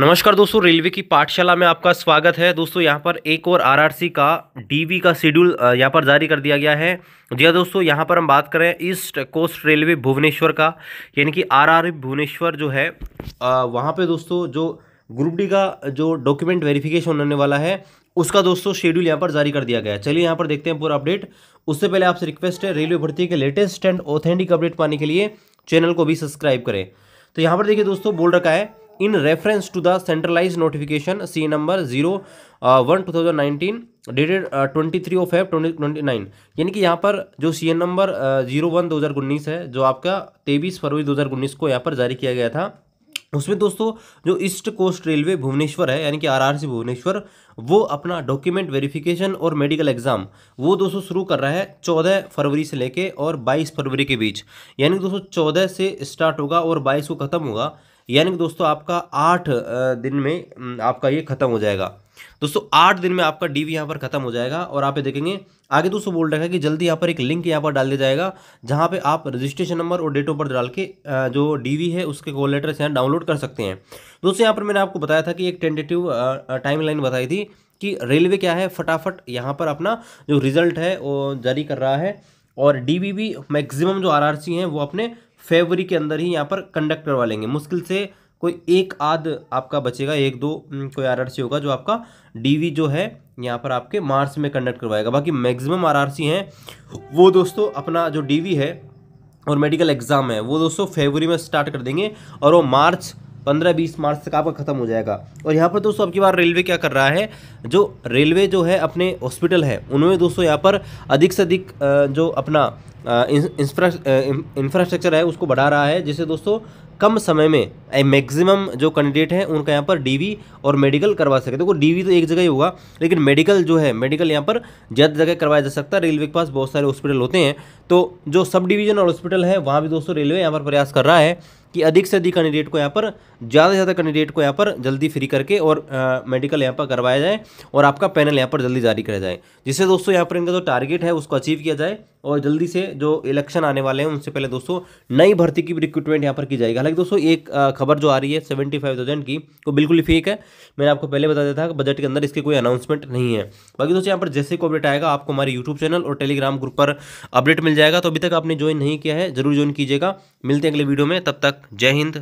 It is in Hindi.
नमस्कार दोस्तों रेलवे की पाठशाला में आपका स्वागत है दोस्तों यहाँ पर एक और आरआरसी का डीवी का शेड्यूल यहाँ पर जारी कर दिया गया है जी हाँ दोस्तों यहाँ पर हम बात करें ईस्ट कोस्ट रेलवे भुवनेश्वर का यानी कि आरआर भुवनेश्वर जो है वहाँ पे दोस्तों जो ग्रुप डी का जो डॉक्यूमेंट वेरिफिकेशन होने वाला है उसका दोस्तों शेड्यूल यहाँ पर जारी कर दिया गया है चलिए यहाँ पर देखते हैं पूरा अपडेट उससे पहले आपसे रिक्वेस्ट है रेलवे भर्ती के लेटेस्ट एंड ऑथेंटिक अपडेट पाने के लिए चैनल को भी सब्सक्राइब करें तो यहाँ पर देखिए दोस्तों बोल रखा है in reference to the centralize notification C number zero one two thousand nineteen dated twenty three of five twenty twenty nine यानी कि यहाँ पर जो C N number zero one दो हज़ार उन्नीस है जो आपका तेईस फरवरी दो हज़ार उन्नीस को यहाँ पर जारी किया गया था उसमें दोस्तों जो ईस्ट कोस्ट रेलवे भुवनेश्वर है यानी कि आरआरसी भुवनेश्वर वो अपना डॉक्यूमेंट वेरिफिकेशन और मेडिकल एग्जाम वो दोस्तों शुरू कर रहा है 14 फरवरी से लेके और 22 फरवरी के बीच यानी दोस्तों 14 से स्टार्ट होगा और 22 को ख़त्म होगा यानी कि दोस्तों आपका आठ दिन में आपका ये खत्म हो जाएगा दोस्तों आठ दिन में आपका डीवी यहां यहाँ पर खत्म हो जाएगा और आप ये देखेंगे आगे दोस्तों बोल रखा है कि जल्दी यहां पर एक लिंक यहां पर डाल दिया जाएगा जहां पे आप रजिस्ट्रेशन नंबर और डेट ऑफ बर्थ डाल के जो डीवी है उसके कॉल लेटर यहाँ डाउनलोड कर सकते हैं दोस्तों यहाँ पर मैंने आपको बताया था कि एक टेंटेटिव टाइम लाइन बताई थी कि रेलवे क्या है फटाफट यहाँ पर अपना जो रिजल्ट है वो जारी कर रहा है और डी भी मैक्सिमम जो आर हैं वो अपने फेबरी के अंदर ही यहाँ पर कंडक्ट करवा लेंगे मुश्किल से कोई एक आध आपका बचेगा एक दो हम्म, कोई आरआरसी होगा जो आपका डीवी जो है यहाँ पर आपके मार्च में कंडक्ट करवाएगा बाकी मैक्सिमम आरआरसी हैं वो दोस्तों अपना जो डीवी है और मेडिकल एग्ज़ाम है वो दोस्तों फेबरी में स्टार्ट कर देंगे और वो मार्च पंद्रह बीस मार्च तक आपका ख़त्म हो जाएगा और यहाँ पर दोस्तों आपकी बार रेलवे क्या कर रहा है जो रेलवे जो है अपने हॉस्पिटल है उनमें दोस्तों यहाँ पर अधिक से अधिक जो अपना इंफ्रास्ट्रक्चर है उसको बढ़ा रहा है जिससे दोस्तों कम समय में मैक्सिमम जो कैंडिडेट हैं उनका यहाँ पर डीवी और मेडिकल करवा सके देखो तो डीवी तो एक जगह ही होगा लेकिन मेडिकल जो है मेडिकल यहाँ पर ज़्यादा जगह करवाया जा सकता है रेलवे के पास बहुत सारे हॉस्पिटल होते हैं तो जो सब डिवीजन और हॉस्पिटल है वहाँ भी दोस्तों रेलवे यहाँ पर प्रयास कर रहा है कि अधिक से अधिक कैंडिडेट को यहाँ पर ज़्यादा से ज़्यादा कैंडिडेट को यहाँ पर जल्दी फ्री करके और आ, मेडिकल यहाँ पर करवाया जाए और आपका पैनल यहाँ पर जल्दी जारी किया जाए जिससे दोस्तों यहाँ पर इनका जो टारगेट है उसको अचीव किया जाए और जल्दी से जो इलेक्शन आने वाले हैं उनसे पहले दोस्तों नई भर्ती की भी रिक्रूटमेंट यहाँ पर की जाएगी हालांकि दोस्तों एक खबर जो आ रही है सेवेंटी फाइव थाउजेंड की वो बिल्कुल फेक है मैंने आपको पहले बता दिया था बजट के अंदर इसकी कोई अनाउंसमेंट नहीं है बाकी दोस्तों यहाँ पर जैसे कोई अपडेट आएगा आपको हमारे यूट्यूब चैनल और टेलीग्राम ग्रुप पर अपडेट मिल जाएगा तो अभी तक आपने ज्वाइन नहीं किया है जरूर ज्वाइन कीजिएगा मिलते हैं अगले वीडियो में तब तक जय हिंद